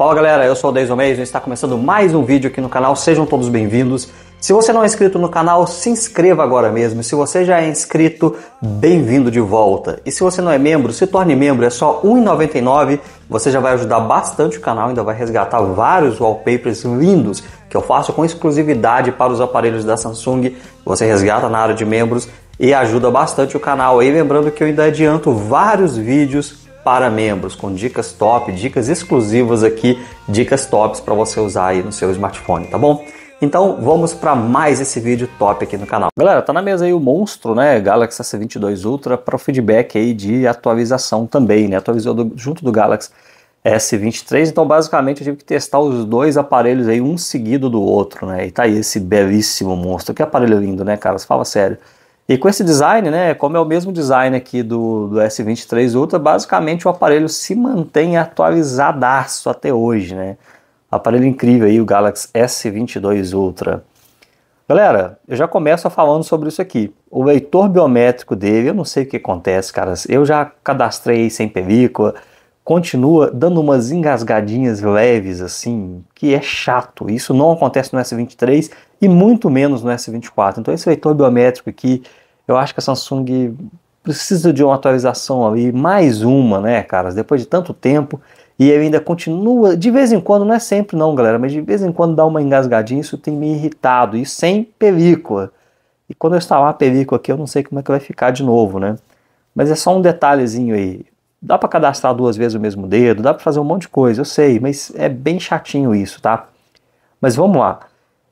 Fala galera, eu sou o Deison Mason e está começando mais um vídeo aqui no canal, sejam todos bem-vindos. Se você não é inscrito no canal, se inscreva agora mesmo. Se você já é inscrito, bem-vindo de volta. E se você não é membro, se torne membro, é só R$ 1,99. Você já vai ajudar bastante o canal, ainda vai resgatar vários wallpapers lindos que eu faço com exclusividade para os aparelhos da Samsung. Você resgata na área de membros e ajuda bastante o canal. E lembrando que eu ainda adianto vários vídeos para membros, com dicas top, dicas exclusivas aqui, dicas tops para você usar aí no seu smartphone, tá bom? Então vamos para mais esse vídeo top aqui no canal. Galera, tá na mesa aí o monstro, né, Galaxy S22 Ultra para o feedback aí de atualização também, né? Atualizou do, junto do Galaxy S23, então basicamente eu tive que testar os dois aparelhos aí um seguido do outro, né? E tá aí esse belíssimo monstro. Que aparelho lindo, né, cara? Você fala sério. E com esse design, né, como é o mesmo design aqui do, do S23 Ultra, basicamente o aparelho se mantém atualizadaço até hoje, né? Aparelho incrível aí, o Galaxy S22 Ultra. Galera, eu já começo falando sobre isso aqui. O leitor biométrico dele, eu não sei o que acontece, caras. Eu já cadastrei sem película, continua dando umas engasgadinhas leves assim, que é chato. Isso não acontece no S23 e muito menos no S24. Então esse leitor biométrico aqui eu acho que a Samsung precisa de uma atualização ali, mais uma, né, caras? Depois de tanto tempo. E ainda continua, de vez em quando, não é sempre não, galera, mas de vez em quando dá uma engasgadinha, isso tem me irritado, e sem película. E quando eu instalar a película aqui, eu não sei como é que vai ficar de novo, né? Mas é só um detalhezinho aí. Dá para cadastrar duas vezes o mesmo dedo, dá para fazer um monte de coisa, eu sei, mas é bem chatinho isso, tá? Mas vamos lá.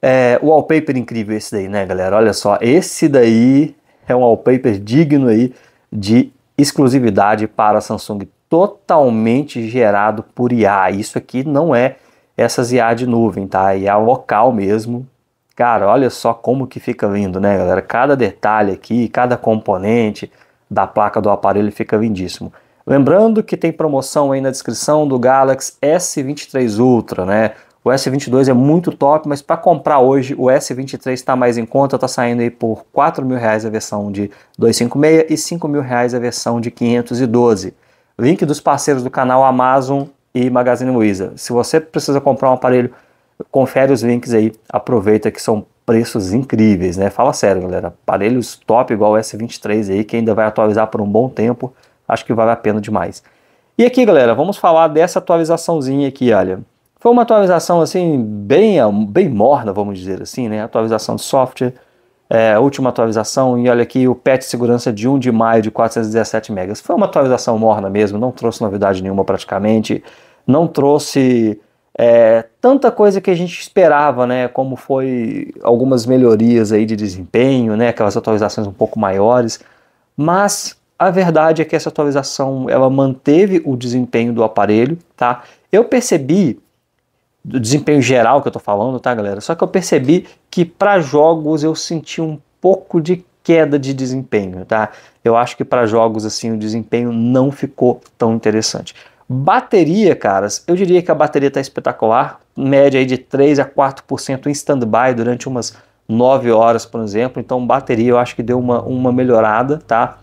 É, o wallpaper incrível esse daí, né, galera? Olha só, esse daí é um wallpaper digno aí de exclusividade para a Samsung, totalmente gerado por IA. Isso aqui não é essas IA de nuvem, tá? IA local mesmo. Cara, olha só como que fica lindo, né, galera? Cada detalhe aqui, cada componente da placa do aparelho fica lindíssimo. Lembrando que tem promoção aí na descrição do Galaxy S23 Ultra, né? O S22 é muito top, mas para comprar hoje o S23 está mais em conta, está saindo aí por 4 mil reais a versão de 256 e 5 mil reais a versão de 512. Link dos parceiros do canal Amazon e Magazine Luiza. Se você precisa comprar um aparelho, confere os links aí, aproveita que são preços incríveis, né? Fala sério, galera. Aparelhos top igual o S23 aí, que ainda vai atualizar por um bom tempo, acho que vale a pena demais. E aqui, galera, vamos falar dessa atualizaçãozinha aqui, olha. Foi uma atualização assim bem, bem morna, vamos dizer assim, né? Atualização de software, é, última atualização, e olha aqui o patch de segurança de 1 de maio de 417 megas. Foi uma atualização morna mesmo, não trouxe novidade nenhuma praticamente, não trouxe é, tanta coisa que a gente esperava, né? Como foi algumas melhorias aí de desempenho, né? Aquelas atualizações um pouco maiores. Mas a verdade é que essa atualização ela manteve o desempenho do aparelho, tá? Eu percebi do desempenho geral que eu tô falando, tá, galera? Só que eu percebi que para jogos eu senti um pouco de queda de desempenho, tá? Eu acho que para jogos assim o desempenho não ficou tão interessante. Bateria, caras, eu diria que a bateria está espetacular, média aí de 3 a 4% em stand-by durante umas 9 horas, por exemplo. Então, bateria eu acho que deu uma, uma melhorada, tá?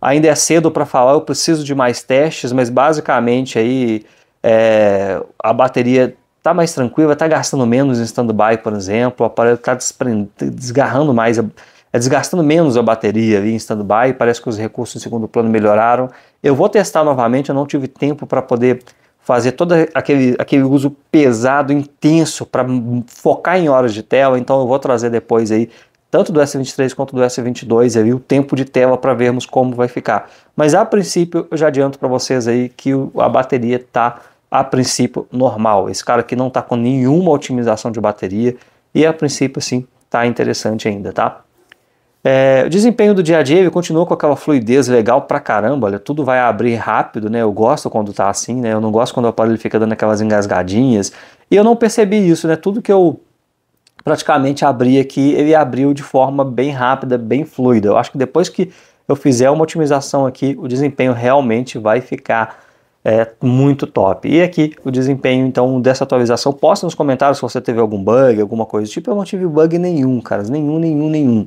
Ainda é cedo para falar, eu preciso de mais testes, mas basicamente aí é, a bateria tá mais tranquilo, tá gastando menos em stand-by, por exemplo, o aparelho tá, tá desgarrando mais, é desgastando menos a bateria ali em stand-by, parece que os recursos em segundo plano melhoraram. Eu vou testar novamente, eu não tive tempo para poder fazer todo aquele, aquele uso pesado, intenso, para focar em horas de tela, então eu vou trazer depois aí tanto do S23 quanto do S22 aí o tempo de tela para vermos como vai ficar. Mas a princípio eu já adianto para vocês aí que a bateria está a princípio normal. Esse cara aqui não está com nenhuma otimização de bateria e a princípio sim está interessante ainda, tá? É, o desempenho do dia a dia ele continua com aquela fluidez legal pra caramba, olha, tudo vai abrir rápido, né? Eu gosto quando tá assim, né? Eu não gosto quando o aparelho fica dando aquelas engasgadinhas. E eu não percebi isso, né? Tudo que eu praticamente abri aqui, ele abriu de forma bem rápida, bem fluida. Eu acho que depois que eu fizer uma otimização aqui, o desempenho realmente vai ficar é muito top. E aqui o desempenho então dessa atualização. Posta nos comentários se você teve algum bug, alguma coisa do tipo. Eu não tive bug nenhum, caras, nenhum, nenhum, nenhum.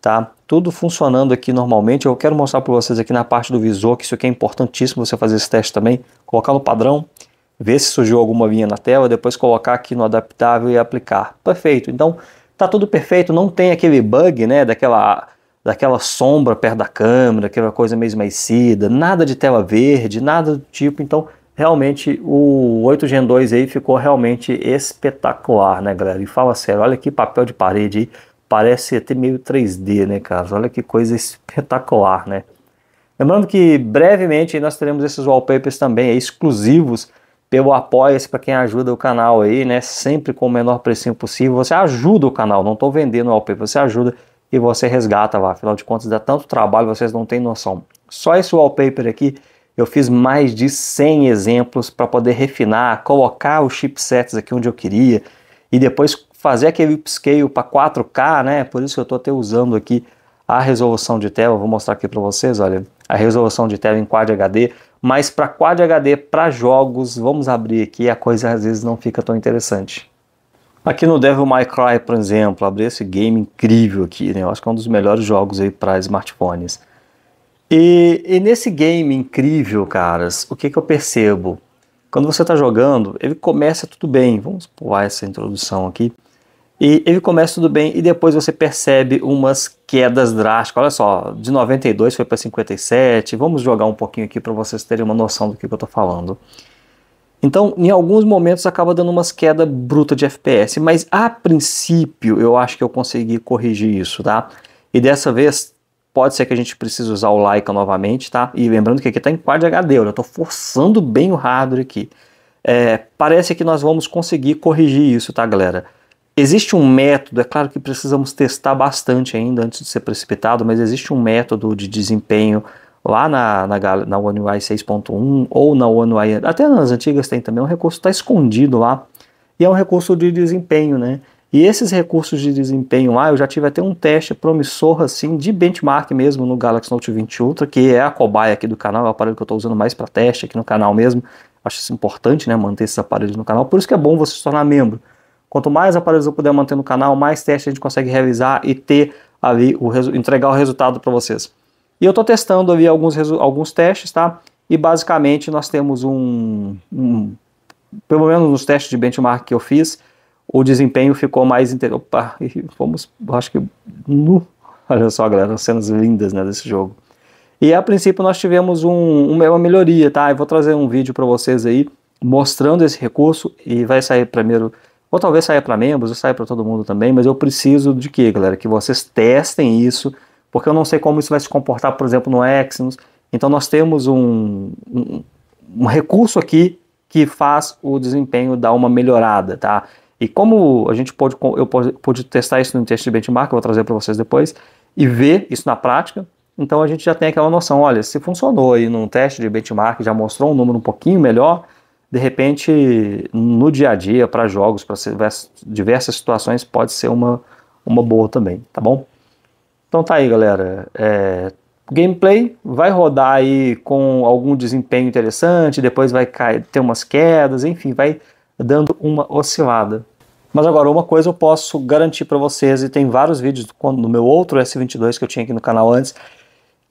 Tá? Tudo funcionando aqui normalmente. Eu quero mostrar para vocês aqui na parte do visor que isso aqui é importantíssimo você fazer esse teste também, colocar no padrão, ver se surgiu alguma linha na tela, depois colocar aqui no adaptável e aplicar. Perfeito. Então, tá tudo perfeito, não tem aquele bug, né, daquela daquela sombra perto da câmera, aquela é coisa meio esmaecida, nada de tela verde, nada do tipo. Então, realmente, o 8 Gen 2 aí ficou realmente espetacular, né, galera? E fala sério, olha que papel de parede aí, parece até meio 3D, né, cara? Olha que coisa espetacular, né? Lembrando que brevemente nós teremos esses wallpapers também exclusivos pelo Apoia-se para quem ajuda o canal aí, né? Sempre com o menor preço possível. Você ajuda o canal, não estou vendendo wallpaper, você ajuda e você resgata lá. Afinal de contas, dá tanto trabalho, vocês não têm noção. Só esse wallpaper aqui, eu fiz mais de 100 exemplos para poder refinar, colocar os chipsets aqui onde eu queria e depois fazer aquele upscale para 4K, né? Por isso que eu estou até usando aqui a resolução de tela, vou mostrar aqui para vocês, olha, a resolução de tela em Quad HD, mas para Quad HD, para jogos, vamos abrir aqui, a coisa às vezes não fica tão interessante. Aqui no Devil May Cry, por exemplo, abri esse game incrível aqui, né? Eu acho que é um dos melhores jogos aí para smartphones. E, e, nesse game incrível, caras, o que, que eu percebo? Quando você está jogando, ele começa tudo bem. Vamos pular essa introdução aqui. E ele começa tudo bem e depois você percebe umas quedas drásticas. Olha só, de 92 foi para 57. Vamos jogar um pouquinho aqui para vocês terem uma noção do que, que eu estou falando. Então, em alguns momentos acaba dando umas queda bruta de FPS, mas a princípio eu acho que eu consegui corrigir isso, tá? E dessa vez pode ser que a gente precise usar o Leica novamente, tá? E lembrando que aqui está em Quad HD, eu eu estou forçando bem o hardware aqui. É, parece que nós vamos conseguir corrigir isso, tá, galera? Existe um método, é claro que precisamos testar bastante ainda antes de ser precipitado, mas existe um método de desempenho lá na, na, na One UI 6.1 ou na One UI, até nas antigas tem também, é um recurso está escondido lá, e é um recurso de desempenho, né? E esses recursos de desempenho lá, eu já tive até um teste promissor assim de benchmark mesmo no Galaxy Note 20 Ultra, que é a cobaia aqui do canal, é o aparelho que eu estou usando mais para teste aqui no canal mesmo. Acho isso importante, né, manter esses aparelhos no canal. Por isso que é bom você se tornar membro. Quanto mais aparelhos eu puder manter no canal, mais testes a gente consegue realizar e ter ali o entregar o resultado para vocês. E eu estou testando ali alguns, alguns testes, tá? E basicamente nós temos um, um, Pelo menos nos testes de benchmark que eu fiz, o desempenho ficou mais. Inter... Opa, vamos. Acho que. Nu. Olha só, galera, cenas lindas né, desse jogo. E a princípio nós tivemos um, uma melhoria, tá? Eu vou trazer um vídeo para vocês aí mostrando esse recurso e vai sair primeiro, ou talvez saia para membros, ou saia para todo mundo também, mas eu preciso de que, galera? Que vocês testem isso porque eu não sei como isso vai se comportar, por exemplo, no Exynos. Então nós temos um, um, um recurso aqui que faz o desempenho dar uma melhorada, tá? E como a gente pode, eu pude testar isso no teste de benchmark, eu vou trazer para vocês depois, e ver isso na prática, então a gente já tem aquela noção, olha, se funcionou aí num teste de benchmark, já mostrou um número um pouquinho melhor, de repente, no dia a dia, para jogos, para diversas situações, pode ser uma, uma boa também, tá bom? Então tá aí, galera. É, gameplay vai rodar aí com algum desempenho interessante, depois vai cair, ter umas quedas, enfim, vai dando uma oscilada. Mas agora, uma coisa eu posso garantir para vocês, e tem vários vídeos no meu outro S22 que eu tinha aqui no canal antes,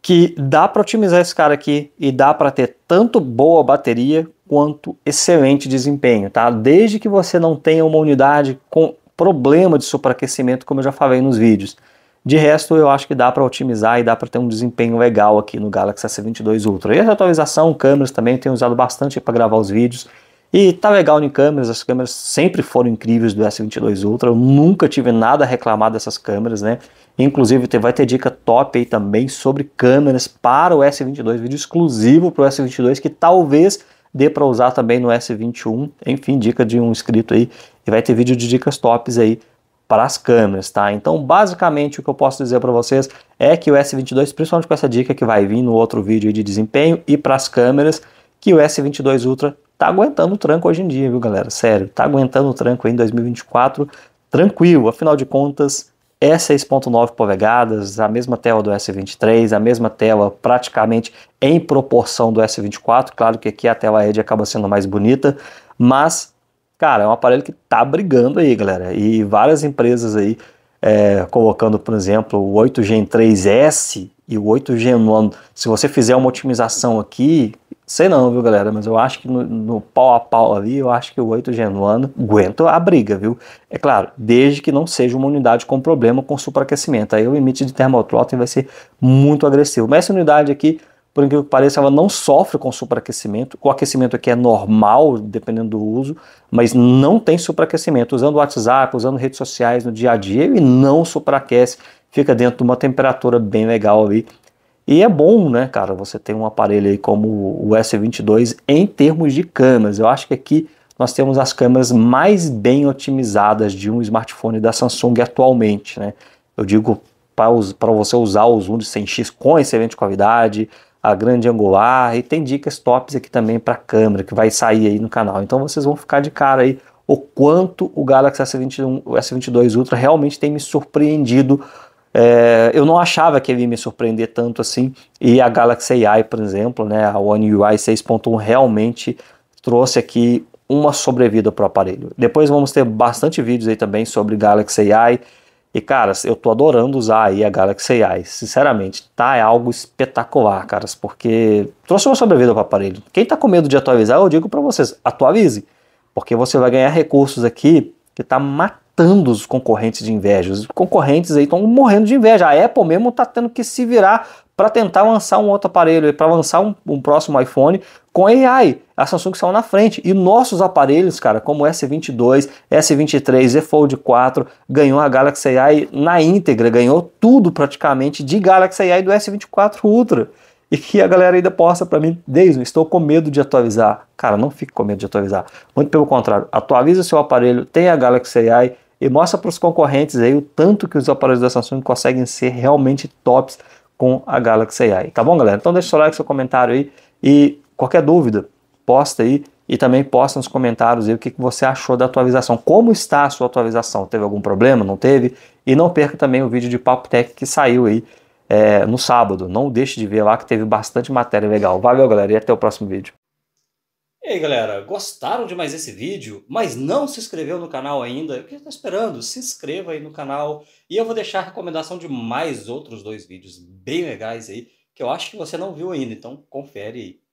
que dá para otimizar esse cara aqui e dá para ter tanto boa bateria quanto excelente desempenho, tá? Desde que você não tenha uma unidade com problema de superaquecimento, como eu já falei nos vídeos. De resto, eu acho que dá para otimizar e dá para ter um desempenho legal aqui no Galaxy S22 Ultra. E essa atualização, câmeras também, tenho usado bastante para gravar os vídeos. E tá legal em câmeras, as câmeras sempre foram incríveis do S22 Ultra, eu nunca tive nada a reclamar dessas câmeras, né? Inclusive vai ter dica top aí também sobre câmeras para o S22, vídeo exclusivo para o S22 que talvez dê para usar também no S21. Enfim, dica de um inscrito aí, e vai ter vídeo de dicas tops aí para as câmeras, tá? Então, basicamente, o que eu posso dizer para vocês é que o S22, principalmente com essa dica que vai vir no outro vídeo de desempenho e para as câmeras, que o S22 Ultra tá aguentando o tranco hoje em dia, viu, galera? Sério, tá aguentando o tranco em 2024, tranquilo, afinal de contas, é 6.9 polegadas, a mesma tela do S23, a mesma tela praticamente em proporção do S24, claro que aqui a tela Edge acaba sendo mais bonita, mas cara, é um aparelho que tá brigando aí, galera. E várias empresas aí é, colocando, por exemplo, o 8 Gen 3S e o 8 Gen 1. Se você fizer uma otimização aqui, sei não, viu, galera, mas eu acho que no, no pau a pau ali, eu acho que o 8 Gen 1 aguenta a briga, viu? É claro, desde que não seja uma unidade com problema com superaquecimento. Aí o limite de termotrotten vai ser muito agressivo. Mas essa unidade aqui por incrível que pareça, ela não sofre com superaquecimento. O aquecimento aqui é normal, dependendo do uso, mas não tem superaquecimento. Usando o WhatsApp, usando redes sociais no dia a dia, ele não superaquece, fica dentro de uma temperatura bem legal ali. E é bom, né, cara, você ter um aparelho aí como o S22 em termos de câmeras. Eu acho que aqui nós temos as câmeras mais bem otimizadas de um smartphone da Samsung atualmente, né? Eu digo para você usar o zoom de 100x com excelente qualidade, a grande angular e tem dicas tops aqui também para câmera que vai sair aí no canal. Então vocês vão ficar de cara aí o quanto o Galaxy S21, S22 Ultra realmente tem me surpreendido. É, eu não achava que ele ia me surpreender tanto assim. E a Galaxy AI, por exemplo, né, a One UI 6.1 realmente trouxe aqui uma sobrevida para o aparelho. Depois vamos ter bastante vídeos aí também sobre Galaxy AI e, cara, eu tô adorando usar aí a Galaxy AI. Sinceramente, tá é algo espetacular, caras, porque trouxe uma sobrevida para o aparelho. Quem tá com medo de atualizar, eu digo para vocês, atualize, porque você vai ganhar recursos aqui que tá matando os concorrentes de inveja. Os concorrentes aí estão morrendo de inveja. A Apple mesmo tá tendo que se virar para tentar lançar um outro aparelho, para lançar um, um, próximo iPhone com AI. A Samsung saiu na frente. E nossos aparelhos, cara, como o S22, S23, Z Fold 4, ganhou a Galaxy AI na íntegra, ganhou tudo praticamente de Galaxy AI do S24 Ultra. E que a galera ainda posta para mim, Deison, estou com medo de atualizar. Cara, não fique com medo de atualizar. Muito pelo contrário, atualize o seu aparelho, tenha a Galaxy AI e mostra para os concorrentes aí o tanto que os aparelhos da Samsung conseguem ser realmente tops com a Galaxy AI. Tá bom, galera? Então deixa seu like, seu comentário aí e qualquer dúvida, posta aí e também posta nos comentários aí o que você achou da atualização, como está a sua atualização, teve algum problema, não teve? E não perca também o vídeo de Papo Tech que saiu aí é, no sábado, não deixe de ver lá que teve bastante matéria legal. Valeu galera e até o próximo vídeo. E aí galera, gostaram de mais esse vídeo, mas não se inscreveu no canal ainda? O que está esperando? Se inscreva aí no canal e eu vou deixar a recomendação de mais outros dois vídeos bem legais aí que eu acho que você não viu ainda, então confere aí.